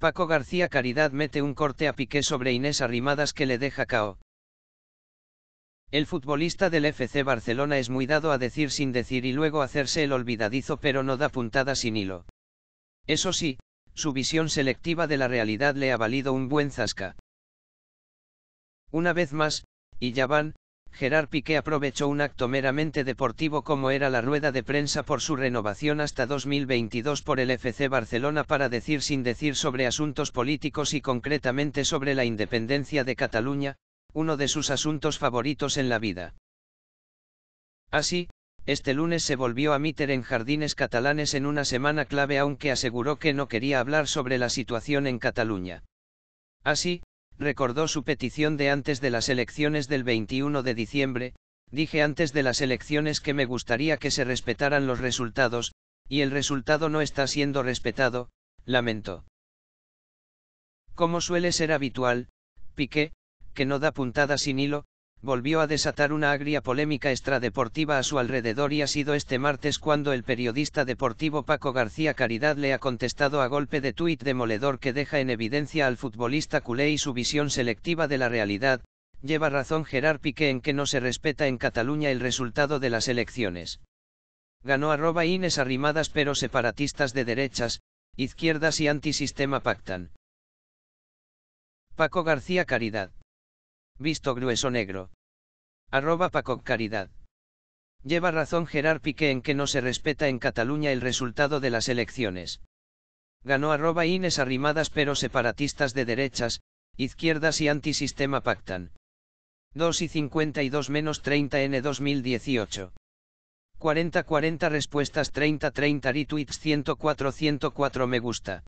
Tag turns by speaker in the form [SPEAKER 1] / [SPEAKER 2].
[SPEAKER 1] Paco García Caridad mete un corte a Piqué sobre Inés Arrimadas que le deja cao. El futbolista del FC Barcelona es muy dado a decir sin decir y luego hacerse el olvidadizo pero no da puntada sin hilo. Eso sí, su visión selectiva de la realidad le ha valido un buen zasca. Una vez más, y ya van, Gerard Piqué aprovechó un acto meramente deportivo como era la rueda de prensa por su renovación hasta 2022 por el FC Barcelona para decir sin decir sobre asuntos políticos y concretamente sobre la independencia de Cataluña, uno de sus asuntos favoritos en la vida. Así, este lunes se volvió a meter en Jardines Catalanes en una semana clave aunque aseguró que no quería hablar sobre la situación en Cataluña. Así, recordó su petición de antes de las elecciones del 21 de diciembre, dije antes de las elecciones que me gustaría que se respetaran los resultados, y el resultado no está siendo respetado, lamento. Como suele ser habitual, Piqué, que no da puntada sin hilo, volvió a desatar una agria polémica extradeportiva a su alrededor y ha sido este martes cuando el periodista deportivo Paco García Caridad le ha contestado a golpe de tuit demoledor que deja en evidencia al futbolista culé y su visión selectiva de la realidad, lleva razón Gerard Piqué en que no se respeta en Cataluña el resultado de las elecciones. Ganó arroba Ines arrimadas pero separatistas de derechas, izquierdas y antisistema pactan. Paco García Caridad visto grueso negro. Arroba Paco Caridad. Lleva razón Gerard Piqué en que no se respeta en Cataluña el resultado de las elecciones. Ganó arroba Ines Arrimadas pero separatistas de derechas, izquierdas y antisistema pactan. 2 y 52 menos 30 N 2018. 40 40 respuestas 30 30 retweets 104 104 me gusta.